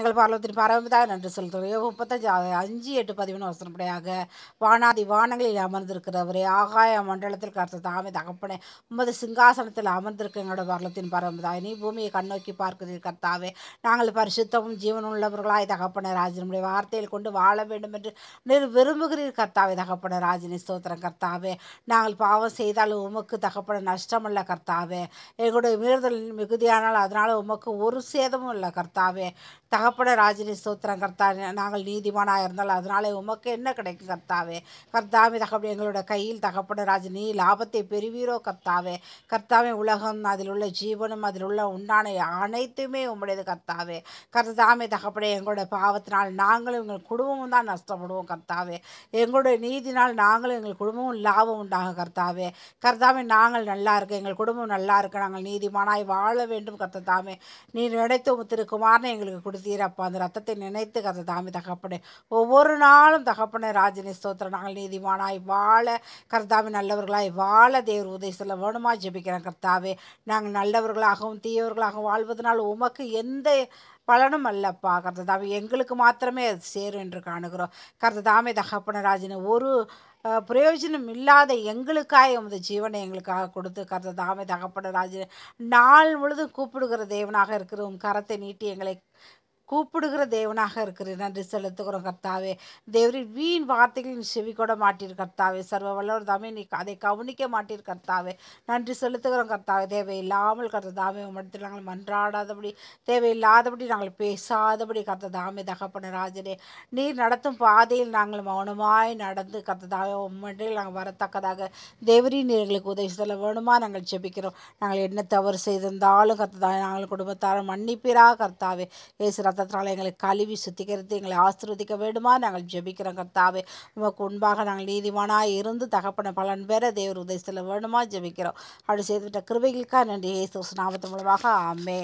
எங்கள் பார்வத்தின் பரமதாய் நன்றி சொல்கிறோம் முப்பத்தஞ்சு அஞ்சு எட்டு பதிமூணு வசனப்படியாக வானாதி வானங்களில் அமர்ந்திருக்கிறவரே ஆகாய மண்டலத்தில் கருத்து தாமே தகப்பனே உமது சிங்காசனத்தில் அமர்ந்திருக்க எங்களோட பரலத்தின் பரமதாய் நீ பூமியை கண்ணோக்கி பார்க்கிறீர் கர்த்தாவே நாங்கள் பரிசுத்தமும் ஜீவன் உள்ளவர்களாய் தகப்பனே ராஜ் வார்த்தையில் கொண்டு வாழ வேண்டும் என்று நீர் விரும்புகிறீர் கர்த்தாவே தகப்பன ராஜினி ஸ்தோத்திரம் கர்த்தாவே நாங்கள் பாவம் செய்தாலும் உமக்கு தகப்பன நஷ்டமல்ல கர்த்தாவே எங்களுடைய மீறுதல் மிகுதியானால் அதனால் உமக்கு ஒரு சேதமும் இல்லை கர்த்தாவே தக தகப்பட ராஜினி ஸ்தோத்திரம் கர்த்தா நாங்கள் நீதிமானாக இருந்தால் அதனாலே உமக்கு என்ன கிடைக்கும் கர்த்தாவே கர்த்தாவே தகப்படி எங்களோட கையில் தகப்பட ராஜினி லாபத்தை பெறுவீரோ கர்த்தாவே கர்த்தாவே உலகம் அதில் உள்ள ஜீவனும் அதில் உள்ள உண்டான அனைத்துமே உம்முடையது கர்த்தாவே கர்த்தாமே தகப்படே எங்களோட பாவத்தினால் நாங்களும் எங்கள் குடும்பமும் தான் நஷ்டப்படுவோம் கர்த்தாவே எங்களுடைய நீதினால் நாங்களும் எங்கள் குடும்பமும் லாபம் உண்டாக கர்த்தாவே கர்த்தாவே நாங்கள் நல்லா இருக்க எங்கள் குடும்பம் நல்லா இருக்க நாங்கள் நீதிமானாய் வாழ வேண்டும் கர்த்தாமே நீ நினைத்து திருக்குமாரனை எங்களுக்கு கொடுத்து செய்கிறப்பா அந்த ரத்தத்தை நினைத்து கதை தாமி தகப்பனே ஒவ்வொரு நாளும் தகப்பனே ராஜினி ஸ்தோத்திரம் நாங்கள் நீதிமானாய் வாழ கர்த்தாவி நல்லவர்களாய் வாழ தேவர் உதவி சொல்ல வேணுமா ஜெபிக்கிறேன் கர்த்தாவே நாங்கள் நல்லவர்களாகவும் தீயவர்களாகவும் வாழ்வதனால் உமக்கு எந்த பலனும் அல்லப்பா கர்த்ததாமி எங்களுக்கு மாத்திரமே அது சேரும் என்று காணுகிறோம் தகப்பன ராஜனை ஒரு பிரயோஜனம் இல்லாத எங்களுக்காக உமது ஜீவனை எங்களுக்காக கொடுத்து கருத்த தாமே தகப்பட நாள் முழுதும் கூப்பிடுகிற தேவனாக இருக்கிறோம் கரத்தை நீட்டி எங்களை கூப்பிடுகிற தேவனாக இருக்கிறீர் நன்றி செலுத்துகிறோம் கர்த்தாவே தேவரி வீண் வார்த்தைகளின் செவி கூட மாட்டீர் கர்த்தாவே சர்வ வல்லவர் தாமே நீ அதை கவனிக்க மாட்டீர் கர்த்தாவே நன்றி செலுத்துகிறோம் கர்த்தாவே தேவையில்லாமல் கர்த்ததாமே உடத்தில் நாங்கள் மன்றாடாதபடி தேவையில்லாதபடி நாங்கள் பேசாதபடி கர்த்ததாமே தகப்பன ராஜனே நீர் நடத்தும் பாதையில் நாங்கள் மௌனமாய் நடந்து கர்த்ததாவே உண்மையில் நாங்கள் வரத்தக்கதாக தேவரி நீர் எங்களுக்கு உதவி செல்ல வேணுமா நாங்கள் செபிக்கிறோம் நாங்கள் என்ன தவறு செய்திருந்தாலும் கர்த்ததாவே நாங்கள் குடும்பத்தார மன்னிப்பீரா கர்த்தாவே ஏசுரா ரத்தத்தினால் எங்களை கழுவி சுத்திகரித்து எங்களை ஆசிர்வதிக்க வேண்டுமா நாங்கள் ஜெபிக்கிறோம் கர்த்தாவே உமக்கு உண்பாக நாங்கள் நீதிமானாக இருந்து தகப்பன பலன் பெற தேவர் உதவி செல்ல வேண்டுமா ஜெபிக்கிறோம் அப்படி செய்துவிட்ட கிருபைகளுக்காக நன்றி ஏசு நாமத்து மூலமாக ஆமே